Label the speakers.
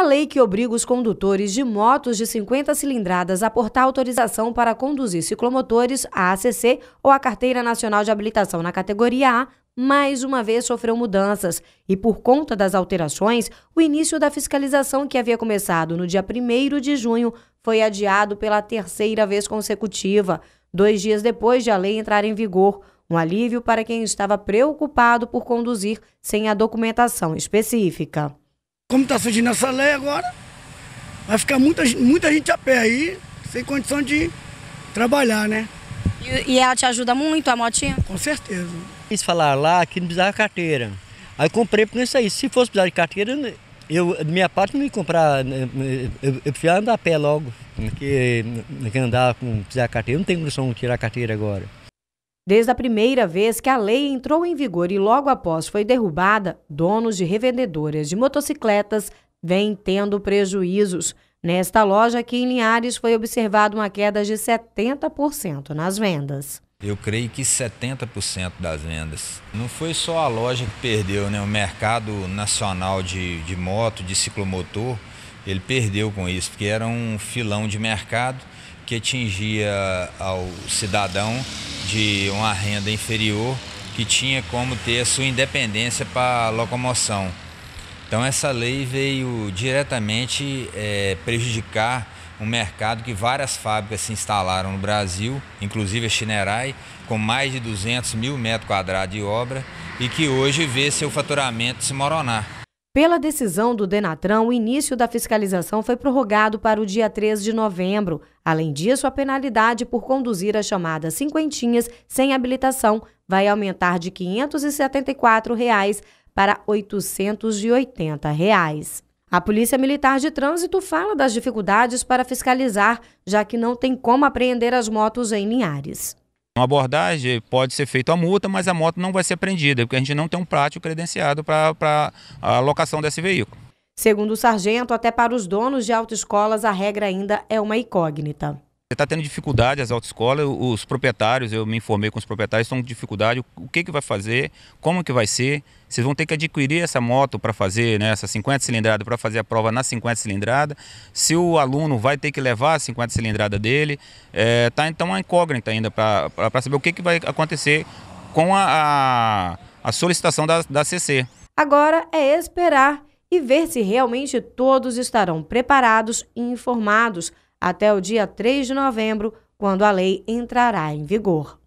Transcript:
Speaker 1: A lei que obriga os condutores de motos de 50 cilindradas a portar autorização para conduzir ciclomotores, a ACC, ou a Carteira Nacional de Habilitação na categoria A, mais uma vez sofreu mudanças e, por conta das alterações, o início da fiscalização que havia começado no dia 1 de junho foi adiado pela terceira vez consecutiva, dois dias depois de a lei entrar em vigor. Um alívio para quem estava preocupado por conduzir sem a documentação específica.
Speaker 2: Como está surgindo essa lei agora, vai ficar muita, muita gente a pé aí, sem condição de trabalhar, né?
Speaker 1: E, e ela te ajuda muito, a motinha? Com certeza.
Speaker 2: Eles falaram lá que não precisava carteira. Aí comprei por isso aí. Se fosse precisar de carteira, eu, de minha parte, não ia comprar. Né, eu, precisava andar a pé logo, porque né, andar com precisar de carteira. Eu não tenho condição de tirar a carteira agora.
Speaker 1: Desde a primeira vez que a lei entrou em vigor e logo após foi derrubada, donos de revendedoras de motocicletas vêm tendo prejuízos. Nesta loja aqui em Linhares foi observada uma queda de 70% nas vendas.
Speaker 3: Eu creio que 70% das vendas. Não foi só a loja que perdeu, né? O mercado nacional de, de moto, de ciclomotor, ele perdeu com isso, porque era um filão de mercado que atingia ao cidadão de uma renda inferior que tinha como ter a sua independência para locomoção. Então essa lei veio diretamente é, prejudicar um mercado que várias fábricas se instalaram no Brasil, inclusive a Chinerai, com mais de 200 mil metros quadrados de obra e que hoje vê seu faturamento se moronar.
Speaker 1: Pela decisão do Denatran, o início da fiscalização foi prorrogado para o dia 3 de novembro. Além disso, a penalidade por conduzir as chamadas cinquentinhas sem habilitação vai aumentar de R$ 574 reais para R$ 880. Reais. A Polícia Militar de Trânsito fala das dificuldades para fiscalizar, já que não tem como apreender as motos em Linhares.
Speaker 4: Uma abordagem pode ser feita a multa, mas a moto não vai ser apreendida, porque a gente não tem um prático credenciado para a locação desse veículo.
Speaker 1: Segundo o sargento, até para os donos de autoescolas a regra ainda é uma incógnita
Speaker 4: está tendo dificuldade as autoescolas, os proprietários, eu me informei com os proprietários, estão com dificuldade, o que, que vai fazer, como que vai ser, vocês vão ter que adquirir essa moto para fazer, né, essa 50 cilindrada, para fazer a prova na 50 cilindrada, se o aluno vai ter que levar a 50 cilindrada dele, é, tá então uma incógnita ainda para saber o que, que vai acontecer com a, a, a solicitação da, da CC.
Speaker 1: Agora é esperar e ver se realmente todos estarão preparados e informados até o dia 3 de novembro, quando a lei entrará em vigor.